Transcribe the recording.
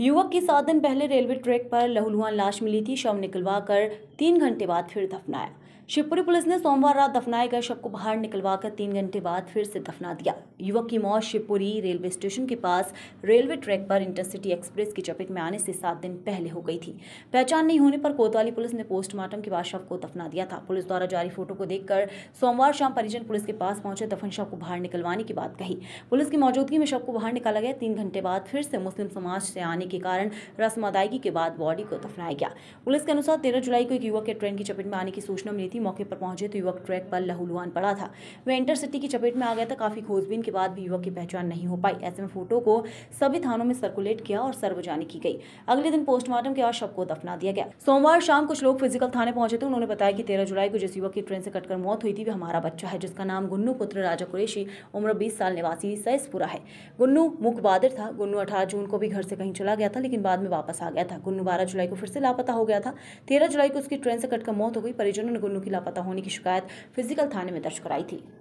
युवक की सात दिन पहले रेलवे ट्रैक पर लहूलुहान लाश मिली थी शव निकलवा कर तीन घंटे बाद फिर दफनाया शिवपुरी पुलिस ने सोमवार रात दफनाए गए शव को बाहर निकलवाकर तीन घंटे बाद फिर से दफना दिया युवक की मौत शिवपुरी रेलवे स्टेशन के पास रेलवे ट्रैक पर इंटरसिटी एक्सप्रेस की चपेट में आने से सात दिन पहले हो गई थी पहचान नहीं होने पर कोतवाली पुलिस ने पोस्टमार्टम के बाद शव को दफना दिया था पुलिस द्वारा जारी फोटो को देखकर सोमवार शाम परिजन पुलिस के पास पहुंचे दफन शव को बाहर निकलवाने की बात कही पुलिस की मौजूदगी में शव को बाहर निकाला गया तीन घंटे बाद फिर से मुस्लिम समाज से आने के कारण रस्म अदायगी के बाद बॉडी को दफनाया गया पुलिस के अनुसार तेरह जुलाई को एक युवक के ट्रेन की चपेट में आने की सूचना मिली थी ही मौके पर पहुंचे तो युवक ट्रैक पर लहूलुहान पड़ा था वह इंटरसिटी की चपेट में आ गया था काफी खोजबीन के बाद भी युवक की पहचान नहीं हो पाई ऐसे में फोटो को सभी थानों में सर्कुलेट किया और सर्वजानी की गई अगले दिन पोस्टमार्टम के बाद शव को दफना दिया गया सोमवार शाम कुछ लोग फिजिकल थाने पहुंचे थे उन्होंने बताया कि तेरह जुलाई को जिस युवक की ट्रेन से कटकर मौत हुई थी वह हमारा बच्चा है जिसका नाम गुन्नू पुत्र राजा कुरेशी उम्र बीस साल निवासी सैसपुरा है गुन्नू मुकबादिर था गुन्नू अठारह जून को भी घर से कहीं चला गया था लेकिन बाद में वापस आ गया था गुन्नू बारह जुलाई को फिर से लापता हो गया था तेरह जुलाई को उसकी ट्रेन से कटकर मौत हो गई परिजनों ने गुन्नू दोनों की लापता होने की शिकायत फिजिकल थाने में दर्ज कराई थी